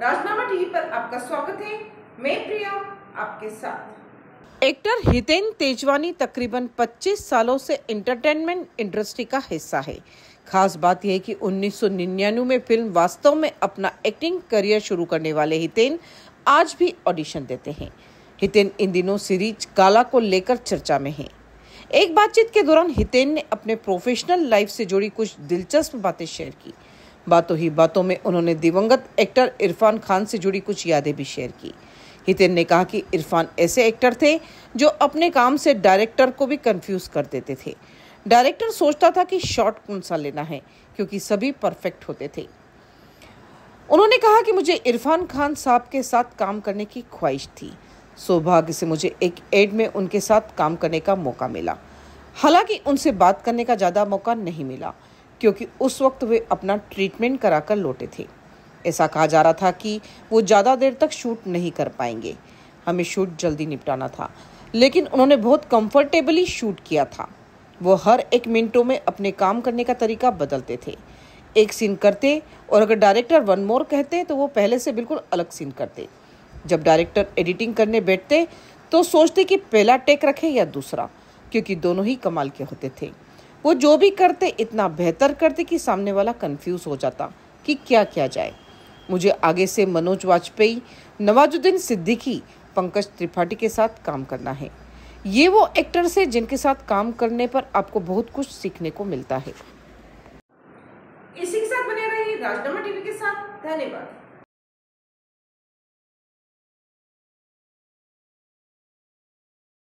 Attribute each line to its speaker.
Speaker 1: राजनामा TV पर आपका स्वागत है मैं प्रिया आपके साथ एक्टर हितेन तेजवानी तकरीबन 25 सालों से एंटरटेनमेंट इंडस्ट्री का हिस्सा है खास बात यह कि 1999 में फिल्म वास्तव में अपना एक्टिंग करियर शुरू करने वाले हितेन आज भी ऑडिशन देते हैं हितेन इन दिनों सीरीज काला को लेकर चर्चा में हैं एक बातचीत के दौरान हितेन ने अपने प्रोफेशनल लाइफ से जुड़ी कुछ दिलचस्प बातें शेयर की बातों ही बातों में उन्होंने दिवंगत एक्टर इरफान खान से जुड़ी कुछ यादें भी शेयर की हितेन ने कहा कि इरफान ऐसे एक्टर थे जो अपने काम से डायरेक्टर को भी कंफ्यूज कर देते थे डायरेक्टर सोचता था कि शॉट कौन सा लेना है क्योंकि सभी परफेक्ट होते थे उन्होंने कहा कि मुझे इरफान खान साहब के साथ काम करने की ख्वाहिश थी सौभाग्य से मुझे एक एड में उनके साथ काम करने का मौका मिला हालांकि उनसे बात करने का ज़्यादा मौका नहीं मिला क्योंकि उस वक्त वे अपना ट्रीटमेंट करा कर लौटे थे ऐसा कहा जा रहा था कि वो ज़्यादा देर तक शूट नहीं कर पाएंगे हमें शूट जल्दी निपटाना था लेकिन उन्होंने बहुत कंफर्टेबली शूट किया था वो हर एक मिनटों में अपने काम करने का तरीका बदलते थे एक सीन करते और अगर डायरेक्टर वन मोर कहते तो वो पहले से बिल्कुल अलग सीन करते जब डायरेक्टर एडिटिंग करने बैठते तो सोचते कि पहला टेक रखें या दूसरा क्योंकि दोनों ही कमाल के होते थे वो जो भी करते इतना बेहतर करते कि सामने वाला कंफ्यूज हो जाता कि क्या किया जाए मुझे आगे से मनोज वाजपेयी नवाजुद्दीन सिद्दीकी पंकज त्रिपाठी के साथ काम करना है ये वो एक्टर्स से जिनके साथ काम करने पर आपको बहुत कुछ सीखने को मिलता है इसी के साथ बने रहिए राजनामा टीवी के साथ धन्यवाद